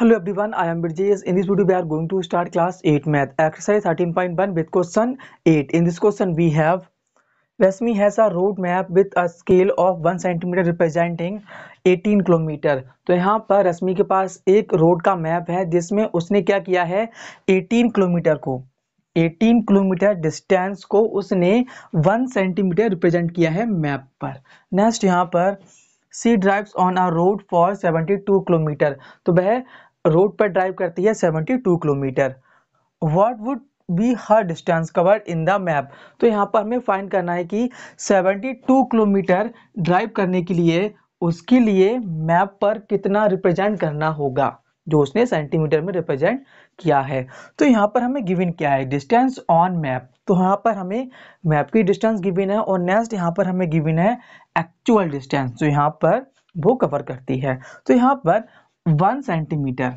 hello everyone I am Brajesh in this video we are going to start class eight math exercise thirteen point question eight in this question we have Rashmi has a road map with a scale of one centimetre representing eighteen kilometre तो यहाँ पर रश्मि के पास एक road का map है जिसमें उसने क्या किया है एटीन किलोमीटर को 18 किलोमीटर डिस्टेंस को उसने 1 सेंटीमीटर रिप्रेजेंट किया है मैप पर नेक्स्ट यहाँ पर she drives on a road for 72 kilometre तो वह रोड पर ड्राइव करती है 72 kilometre what would be her distance covered in the map तो यहाँ पर हमें फाइंड करना है कि 72 किलोमीटर ड्राइव करने के लिए उसके लिए मैप पर कितना रिप्रेजेंट करना होगा जो उसने सेंटीमीटर में रिप्रेजेंट किया है तो यहाँ पर हमें गिविन क्या है डिस्टेंस ऑन मैप तो यहाँ पर हमें मैप की डिस्टेंस गिविन है और नेक्स्ट यहाँ पर हमें गिविन है एक्चुअल डिस्टेंस जो यहाँ पर वो कवर करती है तो यहाँ पर वन सेंटीमीटर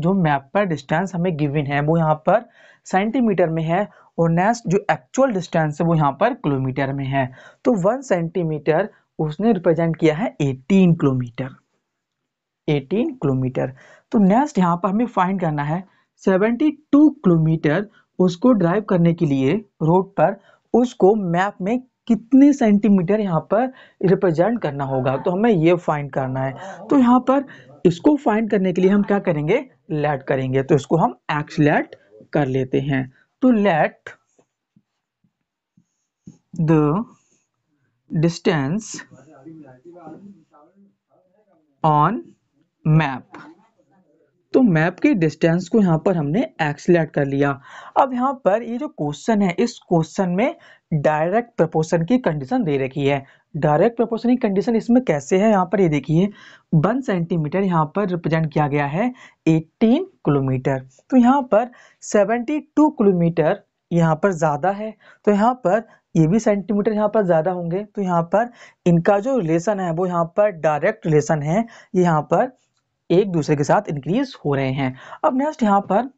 जो मैप पर डिस्टेंस हमें गिवन है वो यहाँ पर सेंटीमीटर में है और नेक्स्ट जो एक्चुअल डिस्टेंस है वो यहाँ पर किलोमीटर में है तो वन सेंटीमीटर उसने रिप्रेजेंट किया है एटीन किलोमीटर एटीन किलोमीटर तो नेक्स्ट यहाँ पर हमें फाइंड करना है सेवेंटी टू किलोमीटर उसको ड्राइव करने के लिए रोड पर उसको मैप में कितने सेंटीमीटर यहाँ पर रिप्रेजेंट करना होगा तो हमें ये फाइंड करना है तो यहाँ पर इसको फाइंड करने के लिए हम क्या करेंगे लेट करेंगे तो इसको हम एक्स लेट कर लेते हैं तो let the distance on map तो मैप के डिस्टेंस को यहाँ पर हमने एक्सलेट कर लिया अब यहाँ पर ये जो क्वेश्चन है इस क्वेश्चन में डायरेक्ट प्रपोर्शन की कंडीशन दे रखी है डायरेक्ट प्रपोर्शन की कंडीशन इसमें कैसे है यहाँ पर ये देखिए वन सेंटीमीटर यहाँ पर रिप्रेजेंट किया गया है 18 किलोमीटर तो यहाँ पर 72 किलोमीटर यहाँ पर ज़्यादा है तो यहाँ पर ये भी सेंटीमीटर यहाँ पर ज़्यादा होंगे तो यहाँ पर इनका जो रिलेशन है वो यहाँ पर डायरेक्ट रिलेशन है यहाँ पर एक दूसरे के साथ इंक्रीज हो रहे हैं अब नेक्स्ट यहाँ पर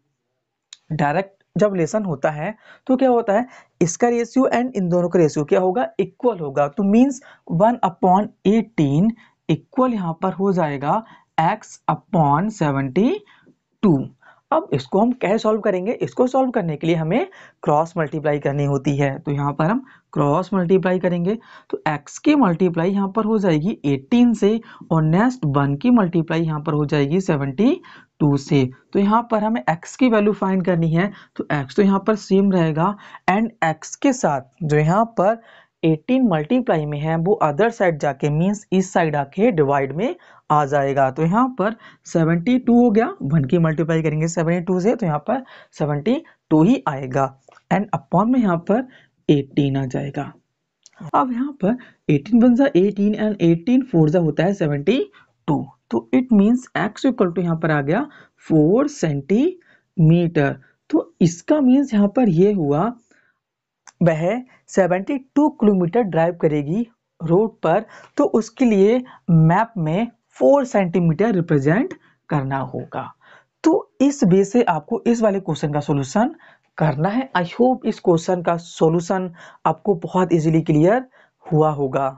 डायरेक्ट जब लेसन होता है तो क्या होता है इसका रेशियो एंड इन दोनों का रेशियो क्या होगा इक्वल होगा तो means one upon eighteen equal यहाँ पर हो जाएगा एक्स अपॉन सेवेंटी अब इसको हम कैसे सॉल्व करेंगे इसको सॉल्व करने के लिए हमें क्रॉस मल्टीप्लाई करनी होती है तो यहाँ पर हम क्रॉस मल्टीप्लाई करेंगे तो x की मल्टीप्लाई यहाँ पर हो जाएगी 18 से और नेक्स्ट वन की मल्टीप्लाई यहाँ पर हो जाएगी 72 से तो यहाँ पर हमें x की वैल्यू फाइंड करनी है तो x तो यहाँ पर सेम रहेगा एंड x के साथ जो यहाँ पर 18 मल्टीप्लाई में है वो अदर साइड जाके मीन्स इस साइड आके डिवाइड में आ जाएगा तो यहाँ पर 72 हो गया वन की मल्टीप्लाई करेंगे 72 से तो यहाँ पर 72 ही आएगा एंड अपॉन में यहाँ पर 18 आ जाएगा अब यहाँ पर 18 बन जा 18 एंड 18 फोर जा होता है 72 तो it means X equal to यहाँ पर आ गया 4 सेंटीमीटर तो इसका मीन्स यहाँ पर ये हुआ वह 72 किलोमीटर ड्राइव करेगी रोड पर तो उसके लिए मैप में फोर सेंटीमीटर रिप्रेजेंट करना होगा तो इस वे से आपको इस वाले क्वेश्चन का सोल्यूशन करना है आई होप इस क्वेश्चन का सोल्यूशन आपको बहुत इजीली क्लियर हुआ होगा